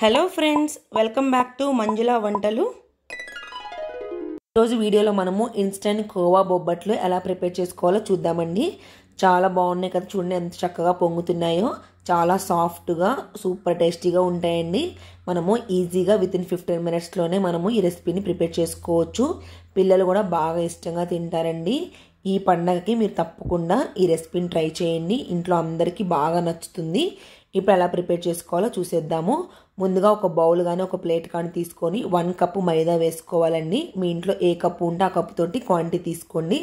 hello friends welcome back to Manjula వంటలు ఈరోజు వీడియోలో మనము ఇన్స్టెంట్ కోవా బొబ్బట్లు ఎలా ప్రిపేర్ చేసుకోవాలో చూద్దామండి చాలా బాగున్నాయి కదా చూడండి ఎంత చక్కగా పొంగుతున్నాయో చాలా సాఫ్ట్గా సూపర్ టేస్టీగా ఉంటాయండి మనము ఈజీగా విత్ ఇన్ ఫిఫ్టీన్ మినిట్స్లోనే మనము ఈ రెసిపీని ప్రిపేర్ చేసుకోవచ్చు పిల్లలు కూడా బాగా ఇష్టంగా తింటారండి ఈ పండగకి మీరు తప్పకుండా ఈ రెసిపీని ట్రై చేయండి ఇంట్లో అందరికీ బాగా నచ్చుతుంది ఇప్పుడు ఎలా ప్రిపేర్ చేసుకోవాలో చూసేద్దాము ముందుగా ఒక బౌల్ కానీ ఒక ప్లేట్ కానీ తీసుకొని వన్ కప్పు మైదా వేసుకోవాలండి మీ ఇంట్లో ఏ కప్పు ఉంటే ఆ కప్పు తోటి క్వాంటిటీ తీసుకోండి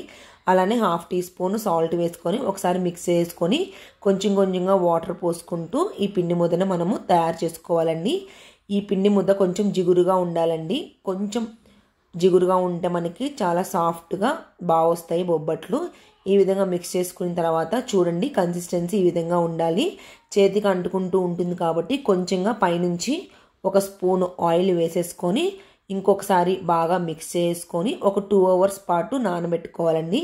అలానే హాఫ్ టీ స్పూన్ సాల్ట్ వేసుకొని ఒకసారి మిక్స్ చేసుకొని కొంచెం కొంచెంగా వాటర్ పోసుకుంటూ ఈ పిండి ముద్దను మనము తయారు చేసుకోవాలండి ఈ పిండి ముద్ద కొంచెం జిగురుగా ఉండాలండి కొంచెం జిగురుగా ఉంటే మనకి చాలా సాఫ్ట్గా బాగా వస్తాయి బొబ్బట్లు ఈ విధంగా మిక్స్ చేసుకున్న తర్వాత చూడండి కన్సిస్టెన్సీ ఈ విధంగా ఉండాలి చేతికి అంటుకుంటూ ఉంటుంది కాబట్టి కొంచెంగా పైనుంచి ఒక స్పూన్ ఆయిల్ వేసేసుకొని ఇంకొకసారి బాగా మిక్స్ చేసుకొని ఒక టూ అవర్స్ పాటు నానబెట్టుకోవాలండి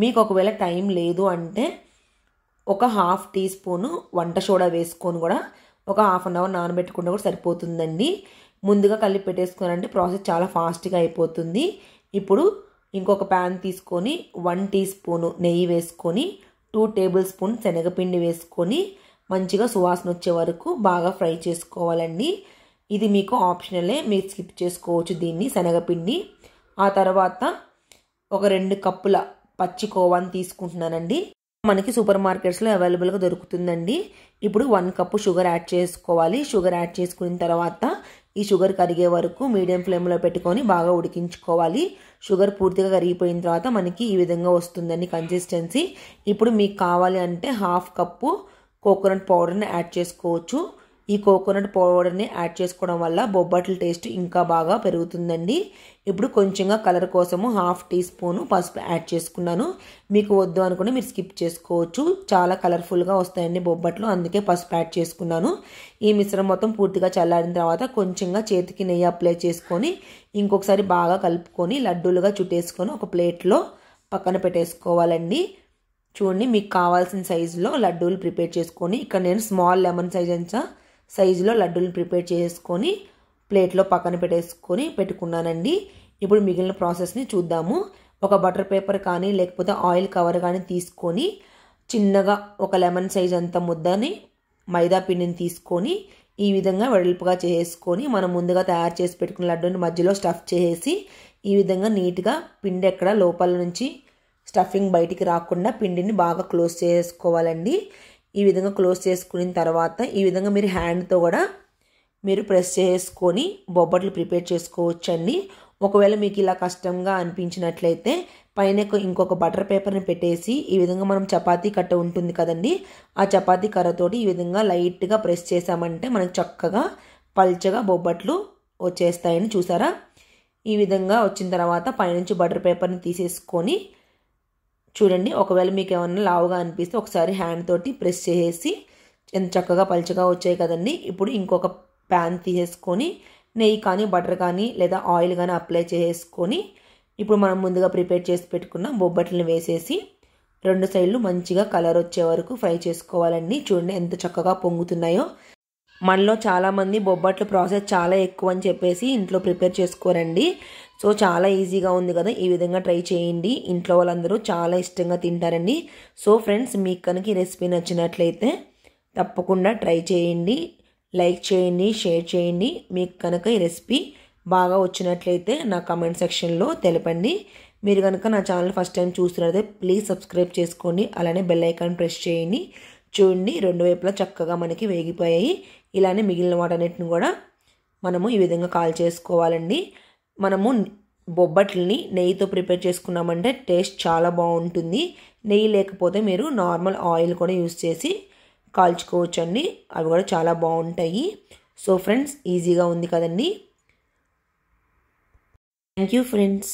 మీకు ఒకవేళ టైం లేదు అంటే ఒక హాఫ్ టీ స్పూను వంట సోడా వేసుకొని కూడా ఒక హాఫ్ అన్ అవర్ నానబెట్టుకుంటే కూడా సరిపోతుందండి ముందుగా కలిపి పెట్టేసుకోనంటే ప్రాసెస్ చాలా ఫాస్ట్గా అయిపోతుంది ఇప్పుడు ఇంకొక ప్యాన్ తీసుకొని వన్ టీ స్పూను నెయ్యి వేసుకొని టూ టేబుల్ స్పూన్ శనగపిండి వేసుకొని మంచిగా సువాసన వచ్చే వరకు బాగా ఫ్రై చేసుకోవాలండి ఇది మీకు ఆప్షనలే మీరు స్కిప్ చేసుకోవచ్చు దీన్ని శనగపిండి ఆ తర్వాత ఒక రెండు కప్పుల పచ్చి కోవాని తీసుకుంటున్నానండి మనకి సూపర్ మార్కెట్స్లో అవైలబుల్గా దొరుకుతుందండి ఇప్పుడు వన్ కప్పు షుగర్ యాడ్ చేసుకోవాలి షుగర్ యాడ్ చేసుకున్న తర్వాత ఈ షుగర్ కరిగే వరకు మీడియం ఫ్లేమ్లో పెట్టుకొని బాగా ఉడికించుకోవాలి షుగర్ పూర్తిగా కరిగిపోయిన తర్వాత మనకి ఈ విధంగా వస్తుందండి కన్సిస్టెన్సీ ఇప్పుడు మీకు కావాలి అంటే హాఫ్ కప్పు కోకోనట్ పౌడర్ని యాడ్ చేసుకోవచ్చు ఈ కోకోనట్ పౌడర్ని యాడ్ చేసుకోవడం వల్ల బొబ్బట్ల టేస్ట్ ఇంకా బాగా పెరుగుతుందండి ఇప్పుడు కొంచెంగా కలర్ కోసము హాఫ్ టీ స్పూను పసుపు యాడ్ చేసుకున్నాను మీకు వద్దు అనుకుని మీరు స్కిప్ చేసుకోవచ్చు చాలా కలర్ఫుల్గా వస్తాయండి బొబ్బట్లు అందుకే పసుపు యాడ్ చేసుకున్నాను ఈ మిశ్రమం మొత్తం పూర్తిగా చల్లారిన తర్వాత కొంచెంగా చేతికి నెయ్యి అప్లై చేసుకొని ఇంకొకసారి బాగా కలుపుకొని లడ్డూలుగా చుట్టేసుకొని ఒక ప్లేట్లో పక్కన పెట్టేసుకోవాలండి చూడండి మీకు కావాల్సిన సైజులో లడ్డూలు ప్రిపేర్ చేసుకొని ఇక్కడ నేను స్మాల్ లెమన్ సైజ్ అంతా సైజులో లడ్డూలను ప్రిపేర్ చేసుకొని ప్లేట్లో పక్కన పెట్టేసుకొని పెట్టుకున్నానండి ఇప్పుడు మిగిలిన ప్రాసెస్ని చూద్దాము ఒక బటర్ పేపర్ కానీ లేకపోతే ఆయిల్ కవర్ కానీ తీసుకొని చిన్నగా ఒక లెమన్ సైజ్ అంత ముద్దని మైదా పిండిని తీసుకొని ఈ విధంగా వెడల్పుగా చేసుకొని మనం ముందుగా తయారు చేసి పెట్టుకున్న లడ్డూని మధ్యలో స్టఫ్ చేసి ఈ విధంగా నీట్గా పిండి ఎక్కడ లోపల నుంచి స్టఫింగ్ బయటికి రాకుండా పిండిని బాగా క్లోజ్ చేసుకోవాలండి ఈ విధంగా క్లోజ్ చేసుకున్న తర్వాత ఈ విధంగా మీరు హ్యాండ్తో కూడా మీరు ప్రెస్ చేసుకొని బొబ్బట్లు ప్రిపేర్ చేసుకోవచ్చండి ఒకవేళ మీకు ఇలా కష్టంగా అనిపించినట్లయితే పైన ఇంకొక బటర్ పేపర్ని పెట్టేసి ఈ విధంగా మనం చపాతీ కట్ట ఉంటుంది కదండి ఆ చపాతీ కర్రతోటి ఈ విధంగా లైట్గా ప్రెస్ చేసామంటే మనకు చక్కగా పల్చగా బొబ్బట్లు వచ్చేస్తాయని చూసారా ఈ విధంగా వచ్చిన తర్వాత పైనుంచి బటర్ పేపర్ని తీసేసుకొని చూడండి ఒకవేళ మీకు ఏమన్నా లావుగా అనిపిస్తే ఒకసారి హ్యాండ్ తోటి ప్రెస్ చేసేసి ఎంత చక్కగా పలుచగా వచ్చాయి కదండి ఇప్పుడు ఇంకొక ప్యాన్ తీసేసుకొని నెయ్యి కానీ బటర్ కానీ లేదా ఆయిల్ కానీ అప్లై చేసుకొని ఇప్పుడు మనం ముందుగా ప్రిపేర్ చేసి పెట్టుకున్న బొబ్బట్లను వేసేసి రెండు సైడ్లు మంచిగా కలర్ వచ్చే వరకు ఫ్రై చేసుకోవాలండి చూడండి ఎంత చక్కగా పొంగుతున్నాయో మనలో చాలామంది బొబ్బట్లు ప్రాసెస్ చాలా ఎక్కువ అని చెప్పేసి ఇంట్లో ప్రిపేర్ చేసుకోరండి సో చాలా ఈజీగా ఉంది కదా ఈ విధంగా ట్రై చేయండి ఇంట్లో వాళ్ళందరూ చాలా ఇష్టంగా తింటారండి సో ఫ్రెండ్స్ మీకు కనుక ఈ రెసిపీ నచ్చినట్లయితే తప్పకుండా ట్రై చేయండి లైక్ చేయండి షేర్ చేయండి మీకు కనుక ఈ రెసిపీ బాగా వచ్చినట్లయితే నా కమెంట్ సెక్షన్లో తెలపండి మీరు కనుక నా ఛానల్ ఫస్ట్ టైం చూస్తున్నట్లయితే ప్లీజ్ సబ్స్క్రైబ్ చేసుకోండి అలానే బెల్ ఐకాన్ ప్రెస్ చేయండి చూడండి రెండు వైపులా చక్కగా మనకి వేగిపోయాయి ఇలానే మిగిలిన వాటన్నిటిని కూడా మనము ఈ విధంగా కాల్ చేసుకోవాలండి మనము బొబ్బట్లని నెయ్యితో ప్రిపేర్ చేసుకున్నామంటే టేస్ట్ చాలా బాగుంటుంది నెయ్యి లేకపోతే మీరు నార్మల్ ఆయిల్ కూడా యూస్ చేసి కాల్చుకోవచ్చండి అవి కూడా చాలా బాగుంటాయి సో ఫ్రెండ్స్ ఈజీగా ఉంది కదండి థ్యాంక్ యూ ఫ్రెండ్స్